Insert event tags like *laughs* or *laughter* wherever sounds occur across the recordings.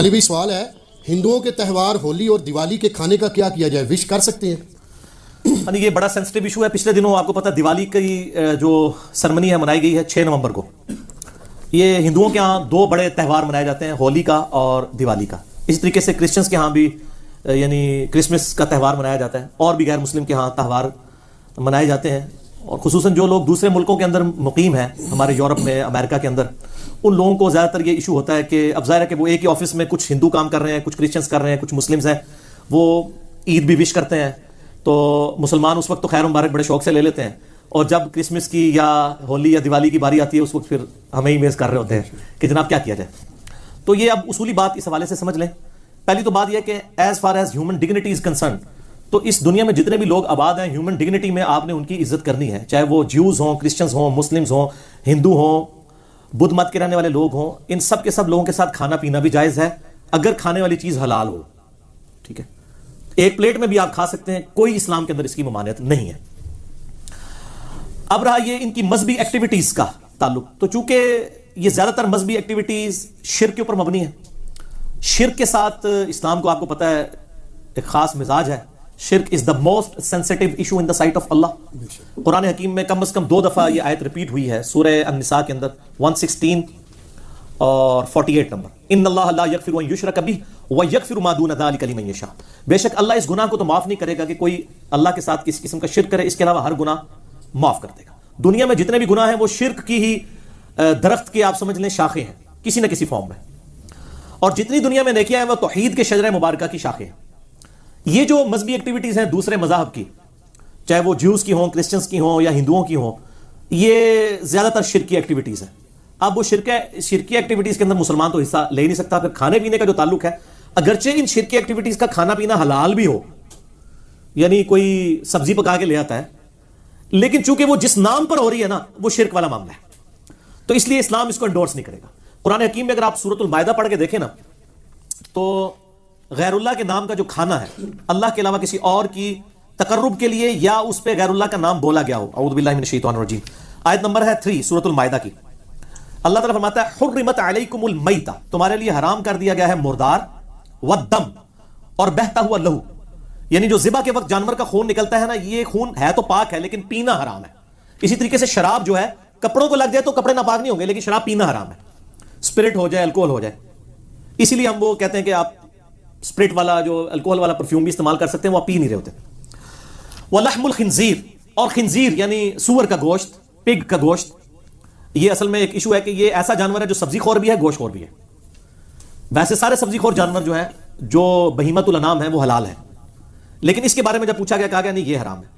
अली भाई सवाल है हिंदुओं के त्यौहार होली और दिवाली के खाने का क्या किया जाए विश कर सकते हैं अली ये बड़ा सेंसिटिव इशू है पिछले दिनों आपको पता दिवाली की जो सरमनी है मनाई गई है छः नवंबर को ये हिंदुओं के यहाँ दो बड़े त्यौहार मनाए जाते हैं होली का और दिवाली का इस तरीके से क्रिश्चियंस के यहाँ भी यानी क्रिसमस का त्यौहार मनाया जाता है और भी गैर मुस्लिम के यहाँ त्यौहार मनाए जाते हैं और खसूस जो लोग दूसरे मुल्कों के अंदर मुकीम हैं हमारे यूरोप में अमेरिका के अंदर उन लोगों को ज्यादातर ये इशू होता है कि अब जाहिर है कि वो एक ही ऑफिस में कुछ हिंदू काम कर रहे हैं कुछ क्रिश्चियंस कर रहे हैं कुछ मुस्लिम्स हैं वो ईद भी विश करते हैं तो मुसलमान उस वक्त तो खैर मुबारक बड़े शौक से ले लेते हैं और जब क्रिसमस की या होली या दिवाली की बारी आती है उस वक्त फिर हमें ही मेज कर रहे होते हैं कि जनाब क्या किया जाए तो ये अब उसूली बात इस हवाले से समझ लें पहली तो बात यह कि as far as human dignity is concerned तो इस दुनिया में जितने भी लोग आबाद हैं ह्यूमन डिग्निटी में आपने उनकी इज्जत करनी है चाहे वो ज्यूज हों क्रिश्चियंस हों मुस्लिम्स हों हिंदू हों बुद्ध मत के रहने वाले लोग हों इन सब के सब लोगों के साथ खाना पीना भी जायज है अगर खाने वाली चीज हलाल हो ठीक है एक प्लेट में भी आप खा सकते हैं कोई इस्लाम के अंदर इसकी ममानियत नहीं है अब रहा ये इनकी मजहबी एक्टिविटीज का ताल्लुक तो चूंकि ये ज्यादातर मजहबी एक्टिविटीज शिर के ऊपर मबनी है शिर के साथ इस्लाम को आपको पता है एक खास मिजाज है शिरक is the most sensitive issue in the sight of Allah Quran हकीम में कम अज कम दो दफा ये आयत रिपीट हुई है सूर्य अनसा के अंदर सिक्सटीन और एट नंबर इन अल्लाह यकफिर युशर कभी व यकफिर मादून अदाली शाह बेशक अल्लाह इस गुना को तो माफ़ नहीं करेगा कि कोई अल्लाह के साथ किसी किस्म का शिरक करे इसके अलावा हर गुना माफ़ कर देगा दुनिया में जितने भी गुना है वो शिरक की ही दरख्त की आप समझ लें शाखें हैं किसी न किसी फॉर्म में और जितनी दुनिया में देखिया हैं वह तोहहीद के शजर मुबारक की शाखें हैं ये जो मजहबी एक्टिविटीज़ हैं दूसरे मजहब की चाहे वो ज्यूज़ की हों क्रिश्चियंस की हों या हिंदुओं की हों ये ज़्यादातर शिरकी एक्टिविटीज़ हैं अब वो शिरक शिरकी एक्टिविटीज़ के अंदर मुसलमान तो हिस्सा ले नहीं सकता फिर खाने पीने का जो ताल्लुक है अगरचे इन शिरकी एक्टिविटीज़ का खाना पीना हलाल भी हो यानी कोई सब्जी पका के ले आता है लेकिन चूंकि वो जिस नाम पर हो रही है ना वो शिरक वाला मामला है तो इसलिए इस्लाम इसको एंडोर्स नहीं करेगा कुरान हकीम में अगर आप सूरत पढ़ के देखें ना तो गैरुल्ला के नाम का जो खाना है अल्लाह के अलावा किसी और की तकर्रब के लिए या उस पर गैरुल्ला का नाम बोला गया हो अउदबिल्लाजीम आयत नंबर है थ्री सूरतमायदा की अल्लाह तला फरमाता है हुर्रिमत अलैकुमुलमैता तुम्हारे लिए हराम कर दिया गया है मुर्दार व दम और बहता हुआ लहू यानी जो जिबा के वक्त जानवर का खून निकलता है ना ये खून है तो पाक है लेकिन पीना हराम है इसी तरीके से शराब जो है कपड़ों को लग जाए तो कपड़े नापाक नहीं होंगे लेकिन शराब पीना हराम है स्पिरिट हो जाए अल्कोहल हो जाए इसीलिए हम वो कहते हैं कि आप स्प्रिट वाला जो अल्कोहल वाला परफ्यूम भी इस्तेमाल कर सकते हैं वो पी नहीं रहे होते वहमुल खंजीर और खंजीर यानी सुअर का गोश्त पिग का गोश्त ये असल में एक इशू है कि ये ऐसा जानवर है जो सब्जी खोर भी है गोश्त खोर भी है वैसे सारे सब्जी खोर जानवर जो है जो बहीमतुलनाम अनाम है वो हलाल है लेकिन इसके बारे में जब पूछा गया कहा गया नहीं ये हराम है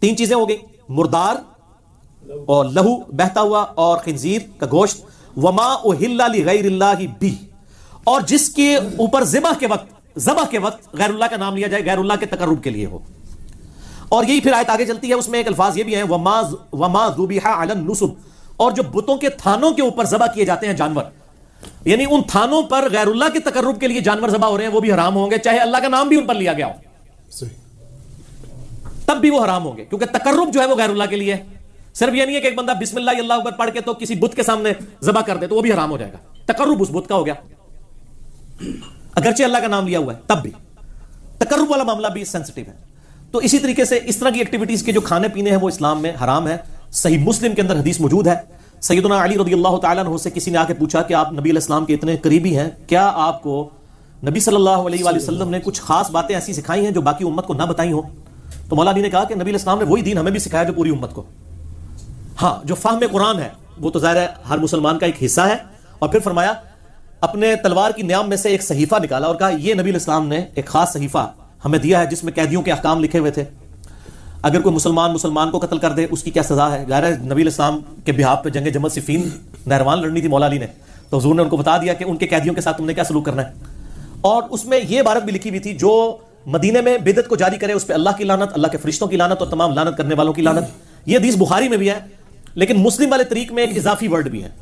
तीन चीजें हो गई मुर्दार और लहू बहता हुआ और खिंजीर का गोश्त वमा उहिल्ला गई बी और जिसके ऊपर जिबा के वक्त जबा के वक्त गैरुल्ला का नाम लिया जाए गैरुल्ला के तकर्रब के लिए हो और यही फिर आयत आगे चलती है उसमें एक अल्फाज ये भी है वमा वमा जुबिहा अलन नुसुब और जो बुतों के थानों के ऊपर जबा किए जाते हैं जानवर यानी उन थानों पर गैरुल्लाह के तकर्रब के लिए जानवर जबा हो रहे हैं वो भी हराम होंगे चाहे अल्लाह का नाम भी उन पर लिया गया हो तब भी वो हराम होंगे क्योंकि तकर्रब जो है वो गैरुल्ला के लिए सिर्फ यह नहीं है कि एक बंदा बिस्मिल्लाह अल्लाह अकबर पढ़ के तो किसी बुत के सामने जबा कर दे तो वो भी हराम हो जाएगा तकर्रब उस बुत का हो गया अगरचे अल्लाह का नाम लिया हुआ है तब भी तकर्रब वाला मामला भी सेंसिटिव है तो इसी तरीके से इस तरह की एक्टिविटीज के जो खाने पीने हैं वो इस्लाम में हराम है सही मुस्लिम के अंदर हदीस मौजूद है सैदना अली रदी अल्लाह तु से किसी ने आके पूछा कि आप नबी इस्लाम के इतने करीबी हैं क्या आपको नबी सल्लल्लाहु अलैहि वसल्लम ने कुछ खास बातें ऐसी सिखाई हैं जो बाकी उम्मत को ना बताई हो तो मौला अली ने कहा कि नबी इस्लाम ने वही दिन हमें भी सिखाया जो पूरी उम्मत को हाँ जो फाहम कुरान है वो तो ज़ाहिर है हर मुसलमान का एक हिस्सा है और फिर फरमाया अपने तलवार की न्याम में से एक सहीफा निकाला और कहा यह नबी इस्लाम ने एक खास सहीफा हमें दिया है जिसमें कैदियों के अहकाम लिखे हुए थे अगर कोई मुसलमान मुसलमान को कत्ल कर दे उसकी क्या सजा है गहरा नबी इस्लाम के बिहाब पर जंग जमत सिफीन नहरवान लड़नी थी मौलाली ने तो हजूर ने उनको बता दिया कि उनके कैदियों के साथ तुमने क्या सलूक करना है और उसमें यह भारत भी लिखी हुई थी जो मदीने में बेदत को जारी करे उस पर अल्लाह की लानत अल्लाह के फरिश्तों की लानत और तमाम लानत करने वालों की लानत यह हदीस बुखारी में भी है लेकिन मुस्लिम वाले तरीक में एक इजाफी वर्ड भी है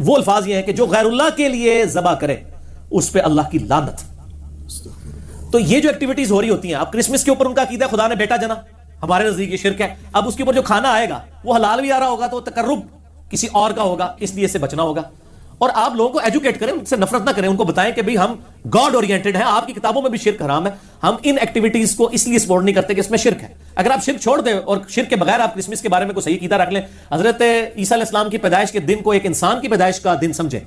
वो अल्फाज ये है कि जो गैरुल्ला के लिए जबा करे उस पर अल्लाह की लानत तो ये जो एक्टिविटीज हो रही होती हैं अब क्रिसमस के ऊपर उनका कीदा खुदा ने बेटा जना हमारे नजदीक ये शिरक है अब उसके ऊपर जो खाना आएगा वो हलाल भी आ रहा होगा तो तकर्रब किसी और का होगा इसलिए से बचना होगा और आप लोगों को एजुकेट करें उनसे नफरत ना करें उनको बताएं कि भाई हम गॉड ओरिएंटेड हैं आपकी किताबों में भी शिरक हराम है हम इन एक्टिविटीज को इसलिए सपोर्ट नहीं करते कि इसमें शिरक है अगर आप शिरक छोड़ दें और शिरक के बगैर आप क्रिसमस के बारे में कोई सही कीदा रख लें हजरत ईसा इस्लाम की पैदाइश के दिन को एक इंसान की पैदाइश का दिन समझे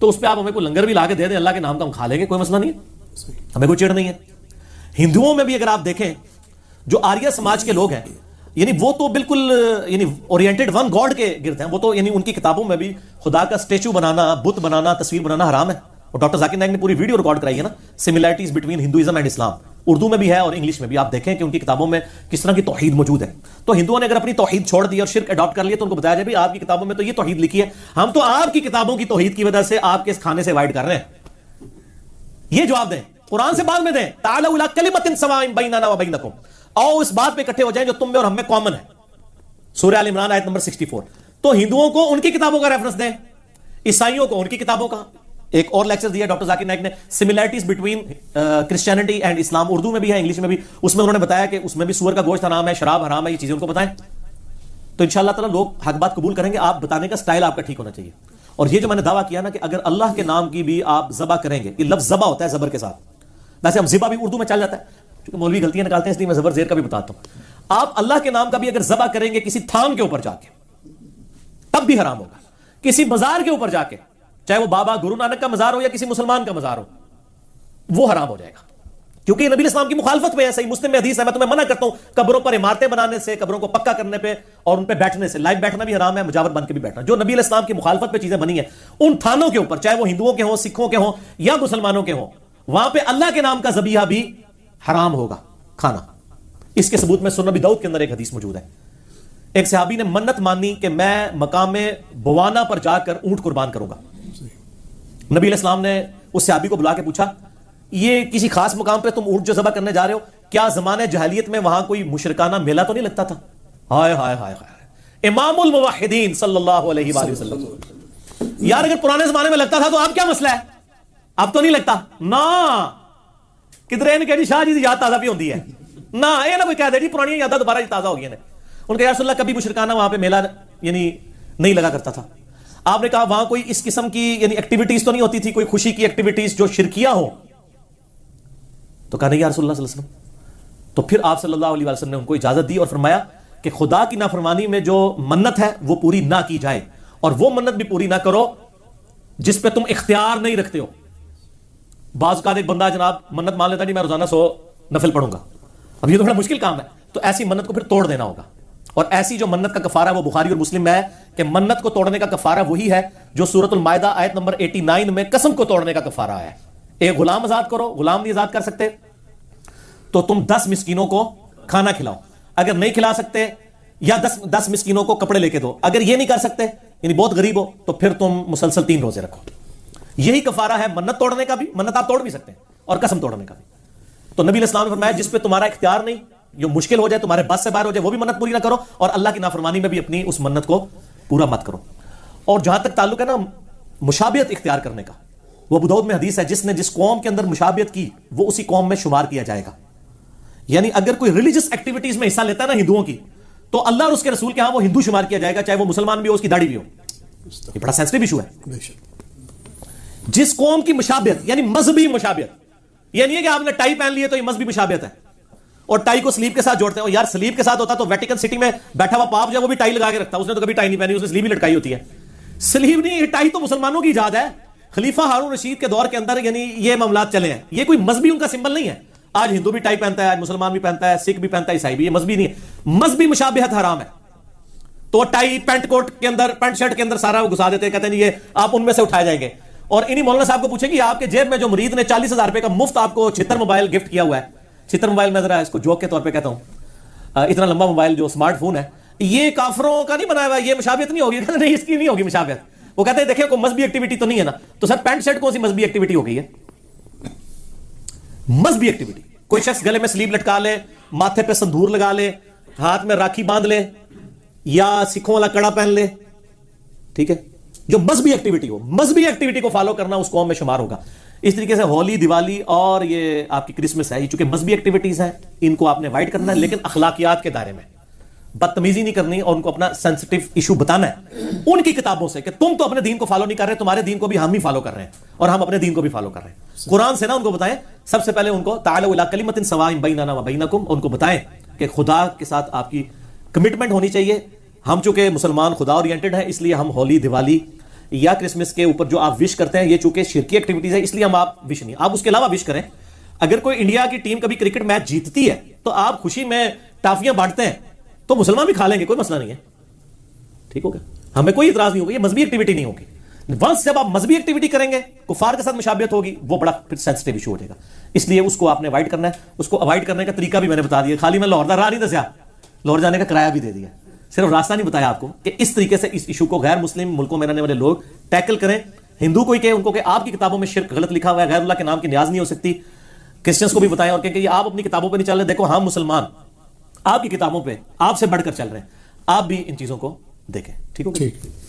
तो उस पर आप हमें कोई लंगर भी ला के दे दें अल्लाह के नाम का हम खा लेंगे कोई मसला नहीं है हमें कोई चिड़ नहीं है हिंदुओं में भी अगर आप देखें जो आर्य समाज के लोग हैं यानी वो तो बिल्कुल यानी ओरिएंटेड वन गॉड के गिरते हैं वो तो यानी उनकी किताबों में भी खुदा का स्टेचू बनाना बुत बनाना तस्वीर बनाना हराम है और डॉक्टर जाकिर नायक ने पूरी वीडियो रिकॉर्ड कराई है ना similarities between Hinduism and Islam Urdu में भी है और इंग्लिश में भी आप देखें कि उनकी किताबों में किस तरह की तोहहीद मौजूद है तो हिंदुओं ने अगर अपनी तोहहीद छोड़ दी और शिरक अडॉप्ट कर लिया तो उनको बताया जाए भी आपकी किताबों में तो ये तोहहीद लिखी है हम तो आपकी किताबों की तोहहीद की वजह से आपके इस खाने से अवॉइड कर रहे हैं ये जवाब दें कुरान से बाद में दें ताला कलिमत आओ इस बात पे इकट्ठे हो जाएं जो तुम में और हम में कॉमन है सूर्य आल इमरान आयत नंबर 64 तो हिंदुओं को उनकी किताबों का रेफरेंस दें ईसाइयों को उनकी किताबों का एक और लेक्चर दिया डॉक्टर जाकिर नाइक ने similarities between Christianity and Islam Urdu में भी है इंग्लिश में भी उसमें उन्होंने बताया कि उसमें भी सुअर का गोश्त हराम है शराब हराम है ये चीजें उनको बताएं तो इंशाल्लाह तला लोग हक बात कबूल करेंगे आप बताने का स्टाइल आपका ठीक होना चाहिए और ये जो मैंने दावा किया ना कि अगर अल्लाह के नाम की भी आप जबा करेंगे ये लफ्ज जबा होता है जबर के साथ वैसे हम जिबा भी उर्दू में चल जाता है मौलवी गलतियां निकालते हैं इसलिए मैं जबर जेर का भी बताता हूं आप अल्लाह के नाम का भी अगर जबा करेंगे किसी थाम के ऊपर जाके तब भी हराम होगा किसी बाजार के ऊपर जाके चाहे वो बाबा गुरु नानक का मजार हो या किसी मुसलमान का मजार हो वो हराम हो जाएगा क्योंकि नबी इस्लाम की मुखालफत में है ही मुस्लिम में हदीस है मैं तुम्हें मना करता हूं कब्रों पर इमारतें बनाने से कब्रों को पक्का करने पे और उन पे बैठने से लाइव बैठना भी हराम है मुजावर बन के भी बैठना जो नबी इस्लाम की मुखालफत पे चीजें बनी है उन थानों के ऊपर चाहे वो हिंदुओं के हों सिखों के हों या मुसलमानों के हों वहां पे अल्लाह के नाम का जबिया भी हराम होगा खाना इसके सबूत में सुनबी दाऊद के अंदर एक हदीस मौजूद है एक सहाबी ने मन्नत मानी कि मैं मकाम बवाना पर जाकर ऊंट कुर्बान करूंगा नबी इस्लाम ने उस सहाबी को बुला के पूछा ये किसी खास मुकाम पे तुम ऊंट जो जबा करने जा रहे हो क्या जमाने जहलियत में वहां कोई मुशरकाना मेला तो नहीं लगता था हाय हाय हाय हाय इमामुल मुवाहिदीन सल्लल्लाहु अलैहि वसल्लम यार अगर पुराने जमाने में लगता था तो अब क्या मसला है अब तो नहीं लगता ना ਕਿਧਰੇ ਇਹਨ ਕਿਹੜੀ शाह जी की याद ताजा भी ਹੁੰਦੀ है ना ਇਹ ना कोई कह दे जी पुरानी यादा दोबारा जी ताजा हो गई ਨੇ उनका यार रसुल्ला कभी मुशरकाना वहां पर मेला यानी नहीं लगा करता था आपने कहा वहां कोई इस किस्म की यानी एक्टिविटीज तो नहीं होती थी कोई खुशी की एक्टिविटीज जो शिरकिया हो तो कहा नहीं यार रसुल्ला तो फिर आप सल्लल्लाहु अलैहि वसल्लम ने उनको इजाजत दी और फरमाया कि खुदा की नाफरमानी में जो मन्नत है वो पूरी ना की जाए और वो मन्नत भी पूरी ना करो जिस पे तुम इख्तियार नहीं रखते हो बाज का एक बंदा जनाब मन्नत मान लेता जी मैं रोजाना सो नफिल पढ़ूंगा अब ये तो बड़ा मुश्किल काम है तो ऐसी मन्नत को फिर तोड़ देना होगा और ऐसी जो मन्नत का कफारा वो बुखारी और मुस्लिम में है कि मन्नत को तोड़ने का कफारा वही है जो सूरत मायदा आयत नंबर 89 में कसम को तोड़ने का कफारा है एक गुलाम आजाद करो गुलाम नहीं आजाद कर सकते तो तुम दस मिस्किनों को खाना खिलाओ अगर नहीं खिला सकते या दस दस मिस्किनों को कपड़े लेके दो अगर ये नहीं कर सकते यानी बहुत गरीब हो तो फिर तुम मुसलसल तीन रोजे रखो यही कफारा है मन्नत तोड़ने का भी मन्नत आप तोड़ भी सकते हैं और कसम तोड़ने का भी तो नबी इस्लाम ने फरमाया जिस पे तुम्हारा इख्तियार नहीं जो मुश्किल हो जाए तुम्हारे बस से बाहर हो जाए वो भी मन्नत पूरी ना करो और अल्लाह की नाफरमानी में भी अपनी उस मन्नत को पूरा मत करो और जहां तक ताल्लुक है ना मुशाबियत इख्तियार करने का वह बुदौद में हदीस है जिसने जिस कौम के अंदर मुशाबियत की वो उसी कौम में शुमार किया जाएगा यानी अगर कोई रिलीजियस एक्टिविटीज में हिस्सा लेता है ना हिंदुओं की तो अल्लाह और उसके रसूल के हाँ वो हिंदू शुमार किया जाएगा चाहे वो मुसलमान भी हो उसकी दाढ़ी भी हो ये बड़ा सेंसिटिव इशू है जिस कौम की मुशाबियत यानी मजहबी मुशाबियत यह नहीं है कि आपने टाई पहन लिया तो ये मजहबी मुशाबियत है और टाई को स्लीप के साथ जोड़ते हैं यार स्लीप के साथ होता तो वेटिकन सिटी में बैठा हुआ पाप जो वो भी टाई लगा के रखता उसने तो कभी टाई नहीं पहनी उसने स्लीप ही लटकाई होती है स्लीप नहीं टाई तो मुसलमानों की ईजाद है खलीफा हारू रशीद के दौर के अंदर यानी ये मामला चले हैं ये कोई मजहबी उनका सिंबल नहीं है आज हिंदू भी टाई पहनता है आज मुसलमान भी पहनता है सिख भी पहनता है ईसाई भी ये मजहबी नहीं है मजहबी मुशाबियत हराम है तो टाई पेंट कोट के अंदर पेंट शर्ट के अंदर सारा घुसा देते हैं कहते हैं ये आप उनमें से उठाए जाएंगे और इन्हीं मौलाना साहब को पूछे कि आपके जेब में जो मरीद ने चालीस हजार रुपए का मुफ्त आपको छितर मोबाइल गिफ्ट किया हुआ है छितर मोबाइल में जरा इसको जोक के तौर पर कहता हूं इतना लंबा मोबाइल जो स्मार्टफोन है ये काफरों का नहीं बनाया हुआ ये मुशावियत नहीं होगी *laughs* नहीं इसकी नहीं होगी मुशावियत वो कहते हैं देखिए कोई मजबी एक्टिविटी तो नहीं है ना तो सर पेंट शर्ट कौन सी मजबी एक्टिविटी हो गई है मजबी एक्टिविटी कोई शख्स गले में स्लीव लटका ले माथे पे संदूर लगा ले हाथ में राखी बांध ले या सिखों वाला कड़ा पहन ले ठीक है जो मजहबी एक्टिविटी हो मजबी एक्टिविटी को फॉलो करना उस कॉम में शुमार होगा इस तरीके से होली दिवाली और ये आपकी क्रिसमस है चूंकि मजहबी एक्टिविटीज हैं इनको आपने अवॉइड करना है लेकिन अखलाकियात के दायरे में बदतमीजी नहीं करनी और उनको अपना सेंसिटिव इशू बताना है उनकी किताबों से कि तुम तो अपने दीन को फॉलो नहीं कर रहे तुम्हारे दीन को भी हम ही फॉलो कर रहे हैं और हम अपने दीन को भी फॉलो कर रहे हैं कुरान से ना उनको बताएं सबसे पहले उनको तालिमतिन उनको बताएं कि खुदा के साथ आपकी कमिटमेंट होनी चाहिए हम चूंकि मुसलमान खुदा ओरिएंटेड है इसलिए हम होली दिवाली या क्रिसमस के ऊपर जो आप विश करते हैं ये चूंकि शिरकी एक्टिविटीज है इसलिए हम आप विश नहीं आप उसके अलावा विश करें अगर कोई इंडिया की टीम कभी क्रिकेट मैच जीतती है तो आप खुशी में टाफियां बांटते हैं तो मुसलमान भी खा लेंगे कोई मसला नहीं है ठीक हो गया हमें कोई इतराज नहीं होगा ये मजहबी एक्टिविटी नहीं होगी वंस जब आप मजहबी एक्टिविटी करेंगे कुफार के साथ मुशाबियत होगी वो बड़ा फिर सेंसिटिव इशू हो जाएगा इसलिए उसको आपने अवॉइड करना है उसको अवॉइड करने का तरीका भी मैंने बता दिया खाली मैं लाहौर का रहा नहीं दस लाहौर जाने का किराया भी दे दिया सिर्फ रास्ता नहीं बताया आपको कि इस तरीके से इस इशू को गैर मुस्लिम मुल्कों में रहने वाले लोग टैकल करें हिंदू को ही कहे उनको कि आपकी किताबों में शिरक गलत लिखा हुआ है गैरुल्ला के नाम की न्याज नहीं हो सकती क्रिश्चियंस को भी बताएं और कहें कि आप अपनी किताबों पर नहीं चल रहे देखो हम मुसलमान आपकी किताबों पर आपसे बढ़कर चल रहे हैं आप भी इन चीजों को देखें ठीक हो ठीक